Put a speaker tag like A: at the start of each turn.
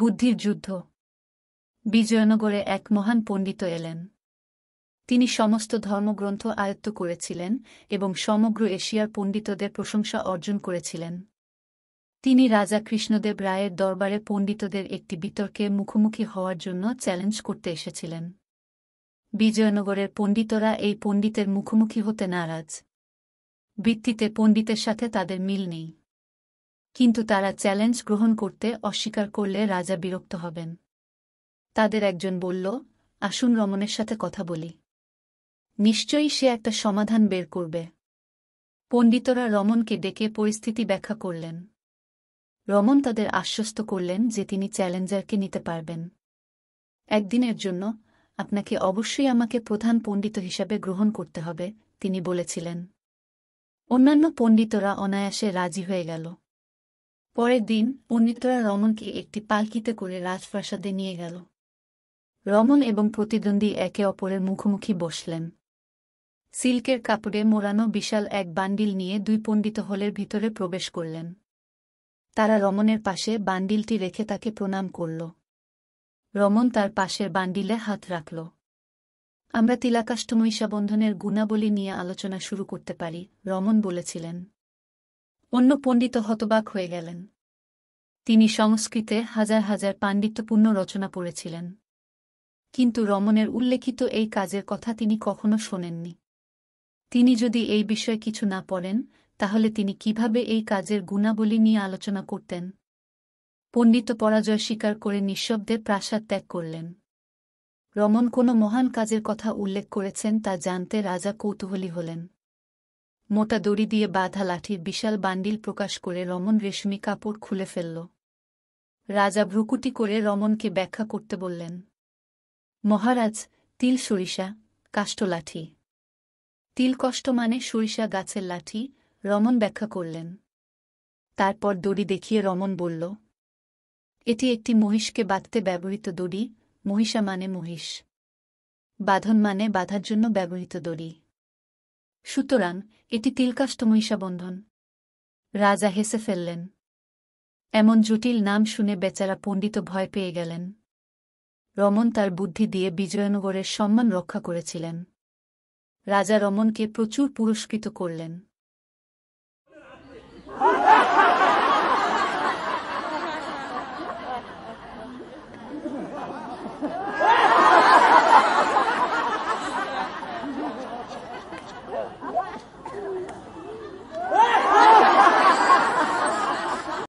A: বুদ্ধির যুদ্ধ বিজয়নগরে এক মহান পণ্ডিত এলেন তিনি সমস্ত ধর্মগ্রন্থ আয়ত্ত করেছিলেন এবং সমগ্র এশিয়ার পণ্ডিতদের প্রশংসা অর্জন করেছিলেন তিনি রাজা কৃষ্ণদেব রায়ের দরবারে পণ্ডিতদের একটি বিতর্কে মুখোমুখি হওয়ার জন্য চ্যালেঞ্জ করতে এসেছিলেন বিজয়নগরের পণ্ডিতরা এই পণ্ডিতের মুখোমুখি হতে নারাজ বৃত্তিতে পণ্ডিতের সাথে তাদের মিল নেই কিন্তু তারা চ্যালেঞ্জ গ্রহণ করতে অস্বীকার করলে রাজা বিরক্ত হবেন তাদের একজন বলল আসুন রমনের সাথে কথা বলি নিশ্চয়ই সে একটা সমাধান বের করবে পণ্ডিতরা রমনকে ডেকে পরিস্থিতি ব্যাখ্যা করলেন রমন তাদের আশ্বস্ত করলেন যে তিনি চ্যালেঞ্জারকে নিতে পারবেন একদিনের জন্য আপনাকে অবশ্যই আমাকে প্রধান পণ্ডিত হিসাবে গ্রহণ করতে হবে তিনি বলেছিলেন অন্যান্য পণ্ডিতরা অনায়াসে রাজি হয়ে গেল পরের দিন পণ্ডিতরা রমনকে একটি পালকিতে করে রাজপ্রাসাদে নিয়ে গেল রমন এবং প্রতিদ্বন্দ্বী একে অপরের মুখোমুখি বসলেন সিল্কের কাপড়ে মোড়ানো বিশাল এক বান্ডিল নিয়ে দুই পণ্ডিত হলের ভিতরে প্রবেশ করলেন তারা রমনের পাশে বান্ডিলটি রেখে তাকে প্রণাম করল রমন তার পাশের বান্ডিলে হাত রাখল আমরা তিলাকাষ্টমহিষাবন্ধনের বন্ধনের গুণাবলী নিয়ে আলোচনা শুরু করতে পারি রমন বলেছিলেন অন্য পণ্ডিত হতবাক হয়ে গেলেন তিনি সংস্কৃতে হাজার হাজার পাণ্ডিত্যপূর্ণ রচনা পড়েছিলেন কিন্তু রমনের উল্লেখিত এই কাজের কথা তিনি কখনো শোনেননি তিনি যদি এই বিষয়ে কিছু না পড়েন তাহলে তিনি কিভাবে এই কাজের গুণাবলী নিয়ে আলোচনা করতেন পণ্ডিত পরাজয় স্বীকার করে নিঃশব্দে প্রাসাদ ত্যাগ করলেন রমন কোনো মহান কাজের কথা উল্লেখ করেছেন তা জানতে রাজা কৌতূহলী হলেন মোটা দড়ি দিয়ে বাঁধা লাঠির বিশাল বান্ডিল প্রকাশ করে রমন রেশমি কাপড় খুলে ফেলল রাজা ভ্রুকুটি করে রমনকে ব্যাখ্যা করতে বললেন মহারাজ তিল সরিষা লাঠি তিল কষ্ট মানে সরিষা গাছের লাঠি রমন ব্যাখ্যা করলেন তারপর দড়ি দেখিয়ে রমন বলল এটি একটি মহিষকে বাঁধতে ব্যবহৃত দড়ি মহিষা মানে মহিষ বাঁধন মানে বাঁধার জন্য ব্যবহৃত দড়ি সুতরাং এটি তিলকাষ্টমহিষা বন্ধন রাজা হেসে ফেললেন এমন জটিল নাম শুনে বেচারা পণ্ডিত ভয় পেয়ে গেলেন রমন তার বুদ্ধি দিয়ে বিজয়নগরের সম্মান রক্ষা করেছিলেন রাজা রমনকে প্রচুর পুরস্কৃত করলেন